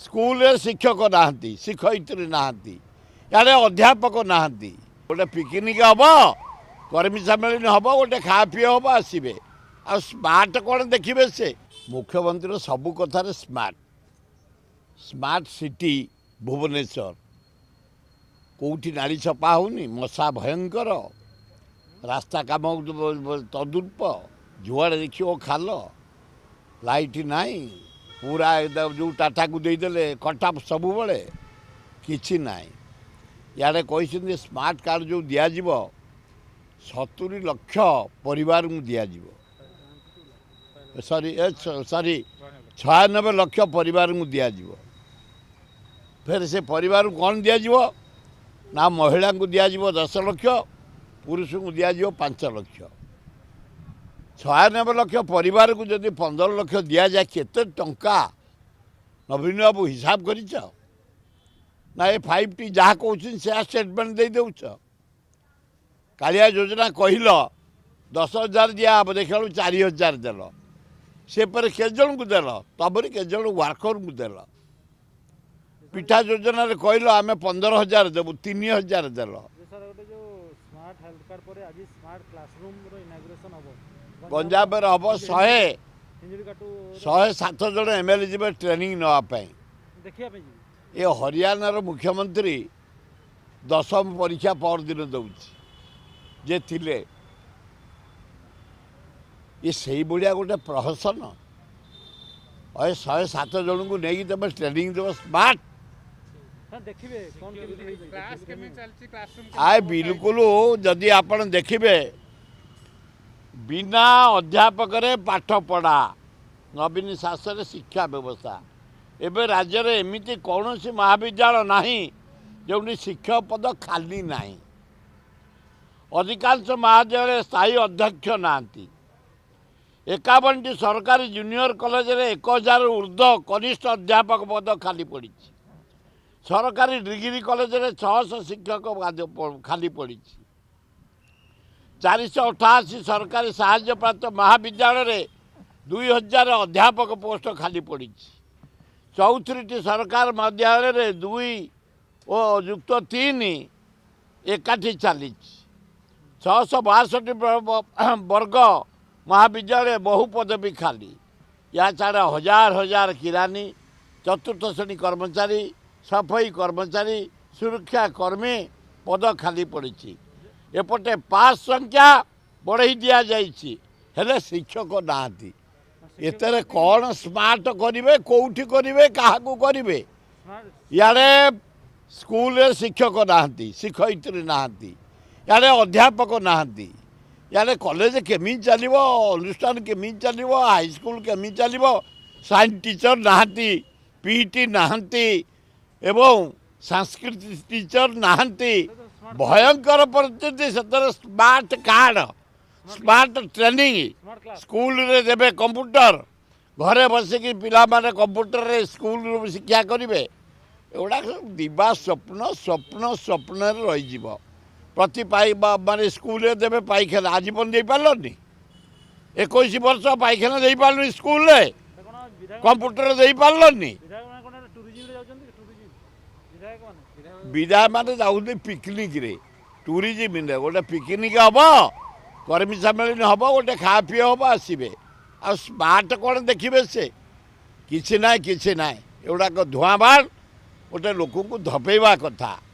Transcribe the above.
ସ୍କୁଲରେ ଶିକ୍ଷକ ନାହାନ୍ତି ଶିକ୍ଷୟିତ୍ରୀ ନାହାନ୍ତି ଇଆଡ଼େ ଅଧ୍ୟାପକ ନାହାନ୍ତି ଗୋଟେ ପିକନିକ୍ ହେବ କର୍ମୀ ସମ୍ମିଳନୀ ହେବ ଗୋଟେ ଖାଆ ପିଏ ହେବ ଆସିବେ ଆଉ ସ୍ମାର୍ଟ କ'ଣ ଦେଖିବେ ସେ ମୁଖ୍ୟମନ୍ତ୍ରୀର ସବୁ କଥାରେ ସ୍ମାର୍ଟ ସ୍ମାର୍ଟ ସିଟି ଭୁବନେଶ୍ୱର କେଉଁଠି ନାଳି ଛପା ହେଉନି ମଶା ଭୟଙ୍କର ରାସ୍ତା କାମ ତଦୁର୍ପ ଯୁଆଡ଼େ ଦେଖିବ ଖାଲ ଲାଇଟ୍ ନାହିଁ ପୁରା ଯେଉଁ ଟାଟାକୁ ଦେଇଦେଲେ କଟାପ ସବୁବେଳେ କିଛି ନାହିଁ ଇଆଡ଼େ କହିଛନ୍ତି ସ୍ମାର୍ଟ କାର୍ଡ଼ ଯେଉଁ ଦିଆଯିବ ସତୁରି ଲକ୍ଷ ପରିବାରଙ୍କୁ ଦିଆଯିବ ସରି ଏ ସରି ଛୟାନବେ ଲକ୍ଷ ପରିବାରଙ୍କୁ ଦିଆଯିବ ଫେର ସେ ପରିବାରକୁ କ'ଣ ଦିଆଯିବ ନା ମହିଳାଙ୍କୁ ଦିଆଯିବ ଦଶ ଲକ୍ଷ ପୁରୁଷଙ୍କୁ ଦିଆଯିବ ପାଞ୍ଚ ଲକ୍ଷ ଛୟାନବେ ଲକ୍ଷ ପରିବାରକୁ ଯଦି ପନ୍ଦର ଲକ୍ଷ ଦିଆଯାଏ କେତେ ଟଙ୍କା ନବୀନ ବାବୁ ହିସାବ କରିଛ ନା ଏ ଫାଇଭ୍ ଟି ଯାହା କହୁଛନ୍ତି ସେୟା ଷ୍ଟେଟମେଣ୍ଟ ଦେଇଦେଉଛ କାଳିଆ ଯୋଜନା କହିଲ ଦଶ ହଜାର ଦିଆହେବ ଦେଖିଲାବେଳୁ ଚାରି ହଜାର ଦେଲ ସେପରେ କେତେଜଣଙ୍କୁ ଦେଲ ତାପରେ କେତେଜଣ ୱାର୍କରଙ୍କୁ ଦେଲ ପିଠା ଯୋଜନାରେ କହିଲ ଆମେ ପନ୍ଦର ହଜାର ଦେବୁ ତିନି ହଜାର ଦେଲ ସ୍ମାର୍ଟ ହେଲ୍ଥ କାର୍ଡ଼ ପରେ ଆଜି ସ୍ମାର୍ଟ କ୍ଲାସରୁମ୍ର ଇନାଗୁରେସନ୍ ହେବ ପଞ୍ଜାବରେ ହେବ ଶହେ ଶହେ ସାତ ଜଣ ଏମ୍ ଏଲ୍ ଏ ଯିବେ ଟ୍ରେନିଂ ନେବା ପାଇଁ ଏ ହରିୟାଣାର ମୁଖ୍ୟମନ୍ତ୍ରୀ ଦଶମ ପରୀକ୍ଷା ପରଦିନ ଦେଉଛି ଯେ ଥିଲେ ଏ ସେଇଭଳିଆ ଗୋଟେ ପ୍ରହସନ ଏ ଶହେ ସାତ ଜଣଙ୍କୁ ନେଇକି ତୁମେ ଟ୍ରେନିଂ ଦେବ ସ୍ମାର୍ଟ ଆଏ ବିଲକୁଲ ଯଦି ଆପଣ ଦେଖିବେ ବିନା ଅଧ୍ୟାପକରେ ପାଠ ପଢ଼ା ନବୀନ ଶାସରେ ଶିକ୍ଷା ବ୍ୟବସ୍ଥା ଏବେ ରାଜ୍ୟରେ ଏମିତି କୌଣସି ମହାବିଦ୍ୟାଳୟ ନାହିଁ ଯେଉଁଠି ଶିକ୍ଷକ ପଦ ଖାଲି ନାହିଁ ଅଧିକାଂଶ ମହାବିଦ୍ୟାଳୟରେ ସ୍ଥାୟୀ ଅଧ୍ୟକ୍ଷ ନାହାନ୍ତି ଏକାବନଟି ସରକାରୀ ଜୁନିୟର କଲେଜରେ ଏକ ହଜାର ଉର୍ଦ୍ଧ୍ୱ କନିଷ୍ଠ ଅଧ୍ୟାପକ ପଦ ଖାଲି ପଡ଼ିଛି ସରକାରୀ ଡିଗ୍ରୀ କଲେଜରେ ଛଅଶହ ଶିକ୍ଷକ ଖାଲି ପଡ଼ିଛି ଚାରିଶହ ଅଠାଅଶୀ ସରକାରୀ ସାହାଯ୍ୟପ୍ରାପ୍ତ ମହାବିଦ୍ୟାଳୟରେ ଦୁଇ ହଜାର ଅଧ୍ୟାପକ ପୋଷ୍ଟ ଖାଲି ପଡ଼ିଛି ଚଉତିରିଟି ସରକାର ମଧ୍ୟାଳୟରେ ଦୁଇ ଓ ଯୁକ୍ତ ତିନି ଏକାଠି ଚାଲିଛି ଛଅଶହ ବାଷଠି ବର୍ଗ ମହାବିଦ୍ୟାଳୟ ବହୁ ପଦବୀ ଖାଲି ଏହା ଛଡ଼ା ହଜାର ହଜାର କିରାନୀ ଚତୁର୍ଥ ଶ୍ରେଣୀ କର୍ମଚାରୀ ସଫେଇ କର୍ମଚାରୀ ସୁରକ୍ଷା କର୍ମୀ ପଦ ଖାଲି ପଡ଼ିଛି এপটে পাস সংখ্যা বড়াই দিয়াযাইছি ହେଲେ ଶିକ୍ଷକ ନାହାନ୍ତି ଏଥିରେ କ'ଣ ସ୍ମାର୍ଟ କରିବେ କେଉଁଠି କରିବେ କାହାକୁ କରିବେ ଇଆଡ଼େ ସ୍କୁଲରେ ଶିକ୍ଷକ ନାହାନ୍ତି ଶିକ୍ଷୟିତ୍ରୀ ନାହାନ୍ତି ଇଆଡ଼େ ଅଧ୍ୟାପକ ନାହାନ୍ତି ଇଆଡ଼େ କଲେଜ କେମିତି ଚାଲିବ ଅନୁଷ୍ଠାନ କେମିତି ଚାଲିବ ହାଇସ୍କୁଲ କେମିତି ଚାଲିବ ସାଇନ୍ସ ଟିଚର ନାହାନ୍ତି ପିଇଟି ନାହାନ୍ତି ଏବଂ ସାଂସ୍କୃତି ଟିଚର ନାହାନ୍ତି भयंकर परिस्थिति सेतर स्मार्ट कार्ड ସ୍ମାର୍ଟ ଟ୍ରେନିଂ ସ୍କୁଲରେ ଦେବେ କମ୍ପ୍ୟୁଟର ଘରେ ବସିକି ପିଲାମାନେ କମ୍ପ୍ୟୁଟରରେ ସ୍କୁଲରୁ ଶିକ୍ଷା କରିବେ ଏଗୁଡ଼ାକ ସବୁ ଦିବା ସ୍ୱପ୍ନ ସ୍ୱପ୍ନ ସ୍ୱପ୍ନରେ ରହିଯିବ ପ୍ରତି ପାଇ ମାନେ ସ୍କୁଲରେ ଦେବେ ପାଇଖାନା ଆଜି ପର୍ଯ୍ୟନ୍ତ ଦେଇପାରିଲନି ଏକୋଇଶ ବର୍ଷ ପାଇଖାନା ଦେଇପାରିଲନି ସ୍କୁଲରେ କମ୍ପ୍ୟୁଟର ଦେଇପାରିଲନି ବିଧାୟକମାନେ ଯାଉଛନ୍ତି ପିକନିକ୍ରେ ଟୁରିଜିମ୍ରେ ଗୋଟେ ପିକନିକ୍ ହେବ କର୍ମୀ ସମ୍ମିଳନୀ ହେବ ଗୋଟେ ଖାଆ ପିଆ ହେବ ଆସିବେ ଆଉ ସ୍ମାର୍ଟ କ'ଣ ଦେଖିବେ ସେ କିଛି ନାହିଁ କିଛି ନାହିଁ ଏଗୁଡ଼ାକ ଧୂଆଁବାଣ ଗୋଟେ ଲୋକଙ୍କୁ ଧପେଇବା କଥା